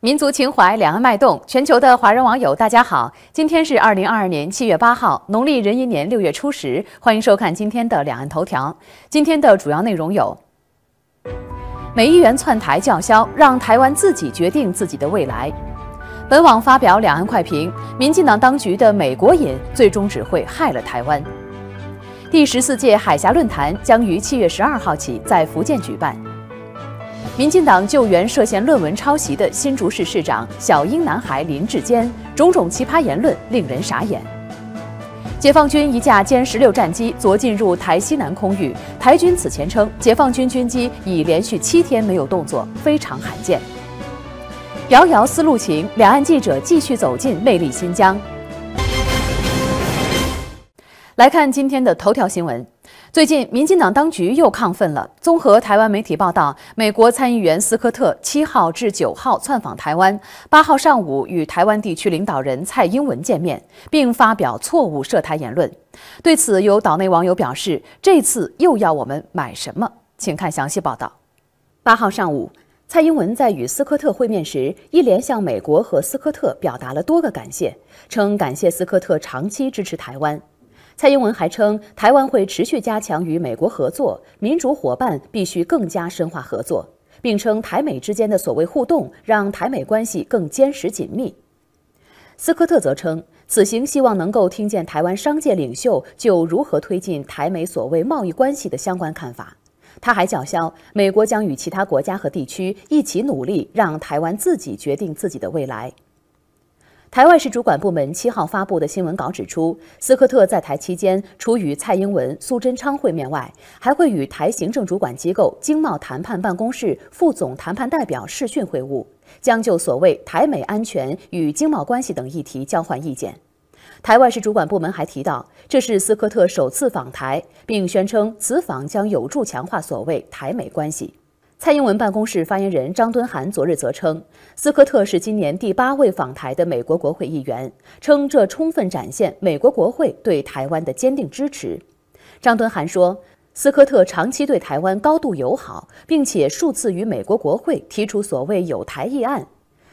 民族情怀，两岸脉动。全球的华人网友，大家好！今天是二零二二年七月八号，农历壬寅年六月初十。欢迎收看今天的《两岸头条》。今天的主要内容有：美议员窜台叫嚣，让台湾自己决定自己的未来。本网发表《两岸快评》：民进党当局的“美国瘾”最终只会害了台湾。第十四届海峡论坛将于七月十二号起在福建举办。民进党救援涉嫌论文抄袭的新竹市市长小英男孩林志坚，种种奇葩言论令人傻眼。解放军一架歼十六战机昨进入台西南空域，台军此前称解放军军机已连续七天没有动作，非常罕见。遥遥丝路情，两岸记者继续走进魅力新疆。来看今天的头条新闻。最近，民进党当局又亢奋了。综合台湾媒体报道，美国参议员斯科特七号至九号窜访台湾，八号上午与台湾地区领导人蔡英文见面，并发表错误涉台言论。对此，有岛内网友表示：“这次又要我们买什么？”请看详细报道。八号上午，蔡英文在与斯科特会面时，一连向美国和斯科特表达了多个感谢，称感谢斯科特长期支持台湾。蔡英文还称，台湾会持续加强与美国合作，民主伙伴必须更加深化合作，并称台美之间的所谓互动让台美关系更坚实紧密。斯科特则称，此行希望能够听见台湾商界领袖就如何推进台美所谓贸易关系的相关看法。他还叫嚣，美国将与其他国家和地区一起努力，让台湾自己决定自己的未来。台外事主管部门七号发布的新闻稿指出，斯科特在台期间，除与蔡英文、苏贞昌会面外，还会与台行政主管机构经贸谈判办公室副总谈判代表视讯会晤，将就所谓台美安全与经贸关系等议题交换意见。台外事主管部门还提到，这是斯科特首次访台，并宣称此访将有助强化所谓台美关系。蔡英文办公室发言人张敦涵昨日则称，斯科特是今年第八位访台的美国国会议员，称这充分展现美国国会对台湾的坚定支持。张敦涵说，斯科特长期对台湾高度友好，并且数次与美国国会提出所谓“有台”议案。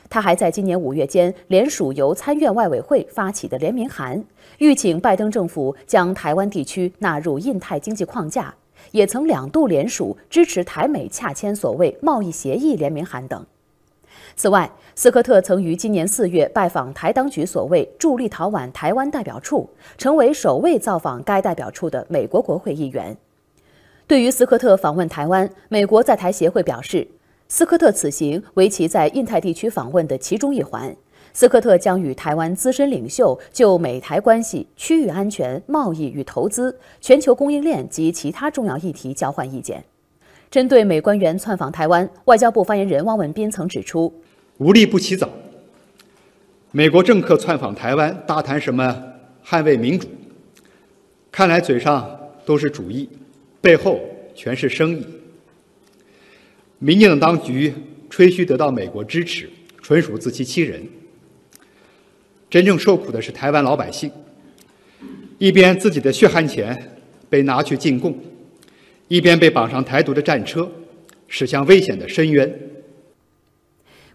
他还在今年五月间联署由参院外委会发起的联名函，欲请拜登政府将台湾地区纳入印太经济框架。也曾两度联署支持台美洽签所谓贸易协议联名函等。此外，斯科特曾于今年四月拜访台当局所谓驻立陶宛台湾代表处，成为首位造访该代表处的美国国会议员。对于斯科特访问台湾，美国在台协会表示，斯科特此行为其在印太地区访问的其中一环。斯科特将与台湾资深领袖就美台关系、区域安全、贸易与投资、全球供应链及其他重要议题交换意见。针对美官员窜访台湾，外交部发言人汪文斌曾指出：“无利不起早。”美国政客窜访台湾，大谈什么捍卫民主，看来嘴上都是主义，背后全是生意。民进党当局吹嘘得到美国支持，纯属自欺欺人。真正受苦的是台湾老百姓，一边自己的血汗钱被拿去进贡，一边被绑上台独的战车，驶向危险的深渊。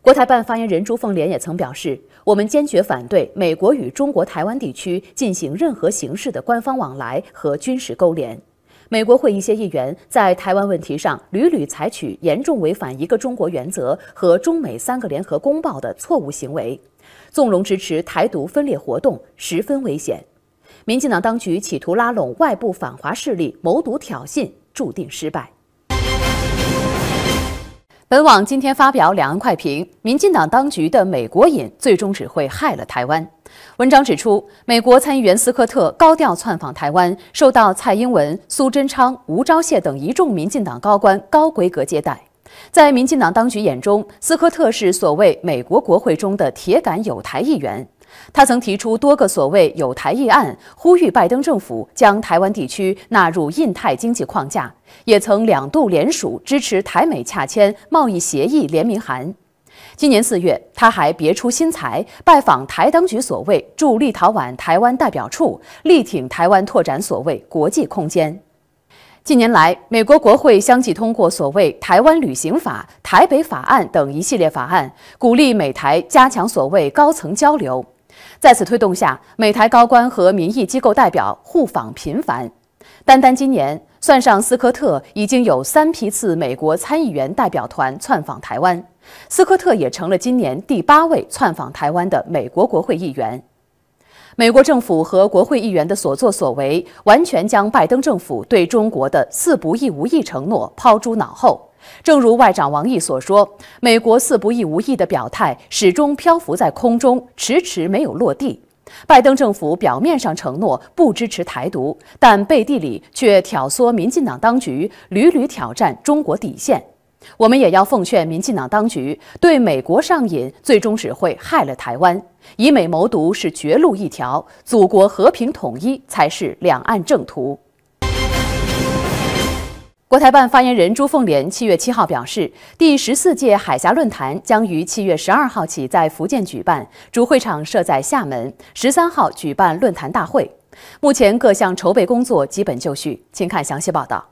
国台办发言人朱凤莲也曾表示：“我们坚决反对美国与中国台湾地区进行任何形式的官方往来和军事勾连。美国会一些议员在台湾问题上屡屡采取严重违反一个中国原则和中美三个联合公报的错误行为。”纵容支持台独分裂活动十分危险，民进党当局企图拉拢外部反华势力谋独挑衅，注定失败。本网今天发表《两岸快评》，民进党当局的“美国瘾”最终只会害了台湾。文章指出，美国参议员斯科特高调窜访台湾，受到蔡英文、苏贞昌、吴钊燮等一众民进党高官高规格接待。在民进党当局眼中，斯科特是所谓美国国会中的铁杆友台议员。他曾提出多个所谓友台议案，呼吁拜登政府将台湾地区纳入印太经济框架，也曾两度联署支持台美洽签贸易协议联名函。今年四月，他还别出心裁，拜访台当局所谓驻立陶宛台湾代表处，力挺台湾拓展所谓国际空间。近年来，美国国会相继通过所谓“台湾旅行法”“台北法案”等一系列法案，鼓励美台加强所谓高层交流。在此推动下，美台高官和民意机构代表互访频繁。单单今年，算上斯科特，已经有三批次美国参议员代表团窜访台湾，斯科特也成了今年第八位窜访台湾的美国国会议员。美国政府和国会议员的所作所为，完全将拜登政府对中国的“四不一无意”承诺抛诸脑后。正如外长王毅所说，美国“四不一无意”的表态始终漂浮在空中，迟迟没有落地。拜登政府表面上承诺不支持台独，但背地里却挑唆民进党当局屡屡挑战中国底线。我们也要奉劝民进党当局，对美国上瘾，最终只会害了台湾。以美谋独是绝路一条，祖国和平统一才是两岸正途。国台办发言人朱凤莲七月七号表示，第十四届海峡论坛将于七月十二号起在福建举办，主会场设在厦门，十三号举办论坛大会。目前各项筹备工作基本就绪，请看详细报道。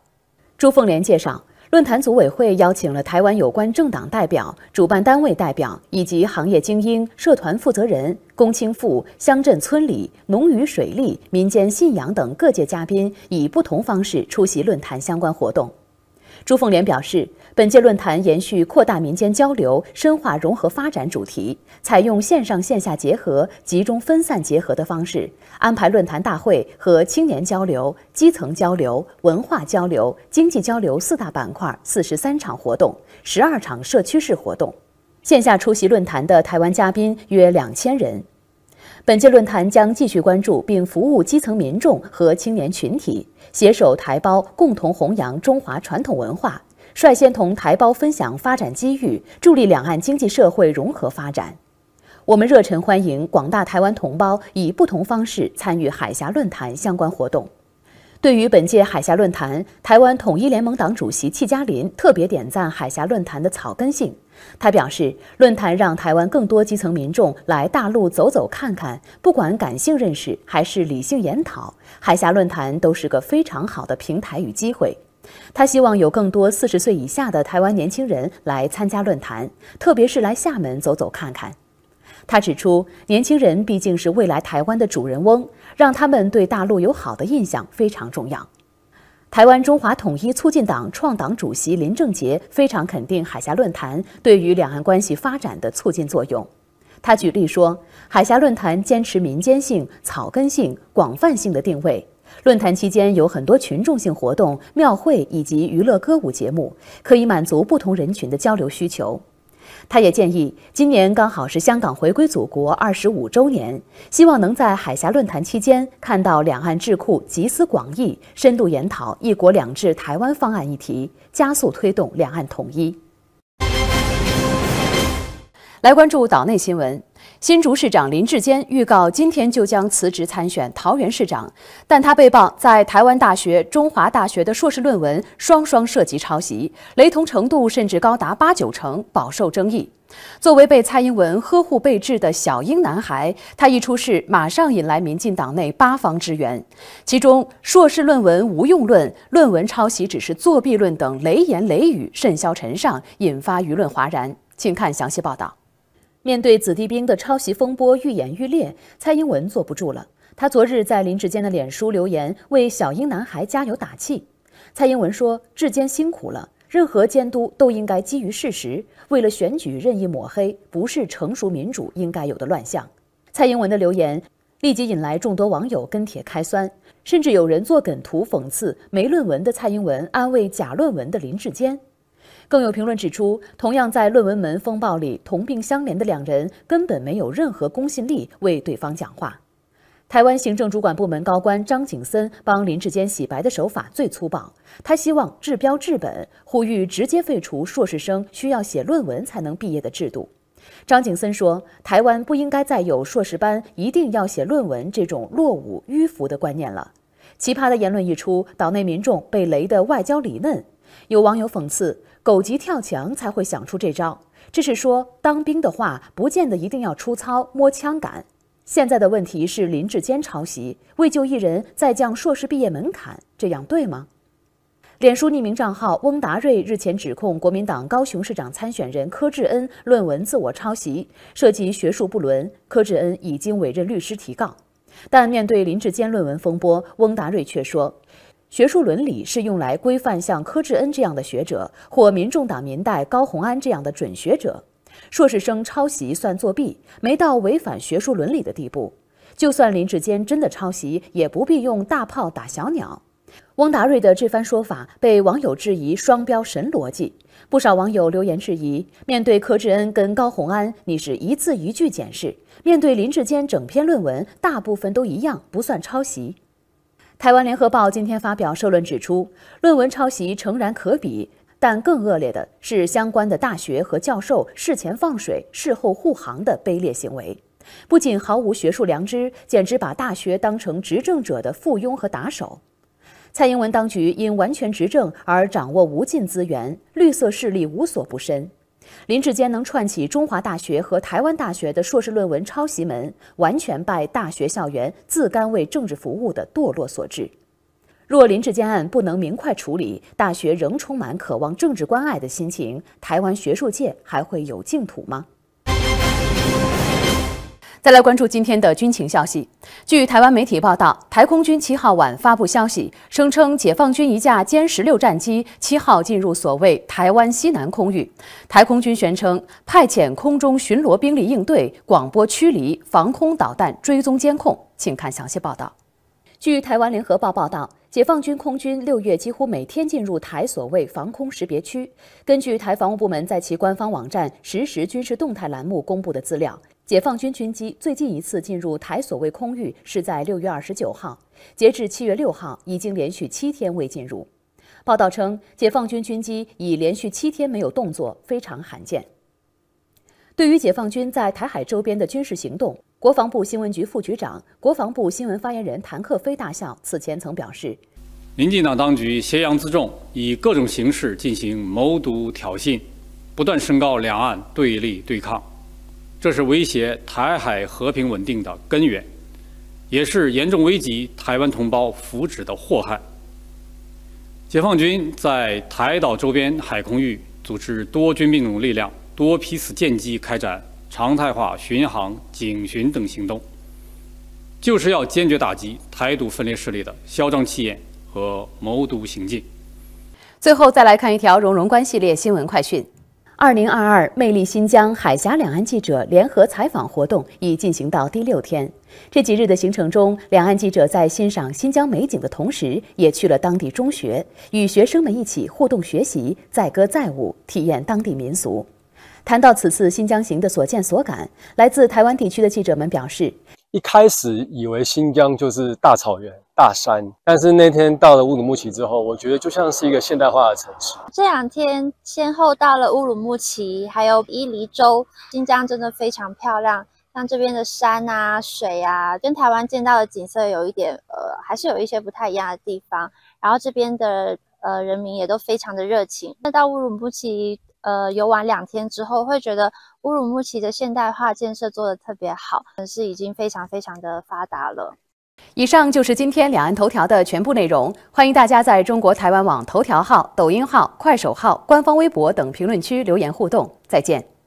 朱凤莲介绍。论坛组委会邀请了台湾有关政党代表、主办单位代表以及行业精英、社团负责人、公卿、富乡镇、村里、农渔水利、民间信仰等各界嘉宾，以不同方式出席论坛相关活动。朱凤莲表示，本届论坛延续扩大民间交流、深化融合发展主题，采用线上线下结合、集中分散结合的方式，安排论坛大会和青年交流、基层交流、文化交流、经济交流四大板块，四十三场活动，十二场社区式活动。线下出席论坛的台湾嘉宾约两千人。本届论坛将继续关注并服务基层民众和青年群体，携手台胞共同弘扬中华传统文化，率先同台胞分享发展机遇，助力两岸经济社会融合发展。我们热忱欢迎广大台湾同胞以不同方式参与海峡论坛相关活动。对于本届海峡论坛，台湾统一联盟党主席戚嘉林特别点赞海峡论坛的草根性。他表示，论坛让台湾更多基层民众来大陆走走看看，不管感性认识还是理性研讨，海峡论坛都是个非常好的平台与机会。他希望有更多四十岁以下的台湾年轻人来参加论坛，特别是来厦门走走看看。他指出，年轻人毕竟是未来台湾的主人翁，让他们对大陆有好的印象非常重要。台湾中华统一促进党创党主席林正杰非常肯定海峡论坛对于两岸关系发展的促进作用。他举例说，海峡论坛坚持民间性、草根性、广泛性的定位，论坛期间有很多群众性活动、庙会以及娱乐歌舞节目，可以满足不同人群的交流需求。他也建议，今年刚好是香港回归祖国二十五周年，希望能在海峡论坛期间看到两岸智库集思广益，深度研讨“一国两制”台湾方案议题，加速推动两岸统一。来关注岛内新闻。新竹市长林志坚预告今天就将辞职参选桃园市长，但他被曝在台湾大学、中华大学的硕士论文双双涉及抄袭，雷同程度甚至高达八九成，饱受争议。作为被蔡英文呵护备至的小英男孩，他一出事马上引来民进党内八方支援，其中硕士论文无用论、论文抄袭只是作弊论等雷言雷语甚嚣尘上，引发舆论哗然。请看详细报道。面对子弟兵的抄袭风波愈演愈烈，蔡英文坐不住了。他昨日在林志坚的脸书留言，为小英男孩加油打气。蔡英文说：“志坚辛苦了，任何监督都应该基于事实，为了选举任意抹黑，不是成熟民主应该有的乱象。”蔡英文的留言立即引来众多网友跟帖开酸，甚至有人做梗图讽刺没论文的蔡英文安慰假论文的林志坚。更有评论指出，同样在论文门风暴里同病相怜的两人根本没有任何公信力为对方讲话。台湾行政主管部门高官张景森帮林志坚洗白的手法最粗暴，他希望治标治本，呼吁直接废除硕士生需要写论文才能毕业的制度。张景森说，台湾不应该再有硕士班一定要写论文这种落伍迂腐的观念了。奇葩的言论一出，岛内民众被雷得外焦里嫩。有网友讽刺。狗急跳墙才会想出这招，这是说当兵的话，不见得一定要出操摸枪杆。现在的问题是林志坚抄袭，为救一人再降硕士毕业门槛，这样对吗？脸书匿名账号翁达瑞日前指控国民党高雄市长参选人柯志恩论文自我抄袭，涉及学术不伦。柯志恩已经委任律师提告，但面对林志坚论文风波，翁达瑞却说。学术伦理是用来规范像柯志恩这样的学者，或民众党民代高洪安这样的准学者。硕士生抄袭算作弊，没到违反学术伦理的地步。就算林志坚真的抄袭，也不必用大炮打小鸟。翁达瑞的这番说法被网友质疑双标神逻辑。不少网友留言质疑：面对柯志恩跟高洪安，你是一字一句检视；面对林志坚整篇论文，大部分都一样，不算抄袭。台湾联合报今天发表社论指出，论文抄袭诚然可比，但更恶劣的是相关的大学和教授事前放水、事后护航的卑劣行为，不仅毫无学术良知，简直把大学当成执政者的附庸和打手。蔡英文当局因完全执政而掌握无尽资源，绿色势力无所不深。林志坚能串起中华大学和台湾大学的硕士论文抄袭门，完全拜大学校园自甘为政治服务的堕落所致。若林志坚案不能明快处理，大学仍充满渴望政治关爱的心情，台湾学术界还会有净土吗？再来关注今天的军情消息。据台湾媒体报道，台空军七号晚发布消息，声称解放军一架歼十六战机七号进入所谓台湾西南空域。台空军宣称派遣空中巡逻兵力应对，广播驱离，防空导弹追踪监控。请看详细报道。据台湾联合报报道，解放军空军六月几乎每天进入台所谓防空识别区。根据台防务部门在其官方网站实时军事动态栏目公布的资料。解放军军机最近一次进入台所谓空域是在六月二十九号，截至七月六号，已经连续七天未进入。报道称，解放军军机已连续七天没有动作，非常罕见。对于解放军在台海周边的军事行动，国防部新闻局副局长、国防部新闻发言人谭克飞大校此前曾表示：“民进党当局挟洋自重，以各种形式进行谋独挑衅，不断升高两岸对立对抗。”这是威胁台海和平稳定的根源，也是严重危及台湾同胞福祉的祸害。解放军在台岛周边海空域组织多军兵种力量、多批次舰机开展常态化巡航、警巡等行动，就是要坚决打击台独分裂势力的嚣张气焰和谋独行径。最后再来看一条融融关”系列新闻快讯。二零二二魅力新疆海峡两岸记者联合采访活动已进行到第六天。这几日的行程中，两岸记者在欣赏新疆美景的同时，也去了当地中学，与学生们一起互动学习、载歌载舞，体验当地民俗。谈到此次新疆行的所见所感，来自台湾地区的记者们表示。一开始以为新疆就是大草原、大山，但是那天到了乌鲁木齐之后，我觉得就像是一个现代化的城市。这两天先后到了乌鲁木齐，还有伊犁州，新疆真的非常漂亮，像这边的山啊、水啊，跟台湾见到的景色有一点，呃，还是有一些不太一样的地方。然后这边的呃人民也都非常的热情。那到乌鲁木齐。呃，游玩两天之后，会觉得乌鲁木齐的现代化建设做得特别好，城市已经非常非常的发达了。以上就是今天两岸头条的全部内容，欢迎大家在中国台湾网头条号、抖音号、快手号、官方微博等评论区留言互动。再见。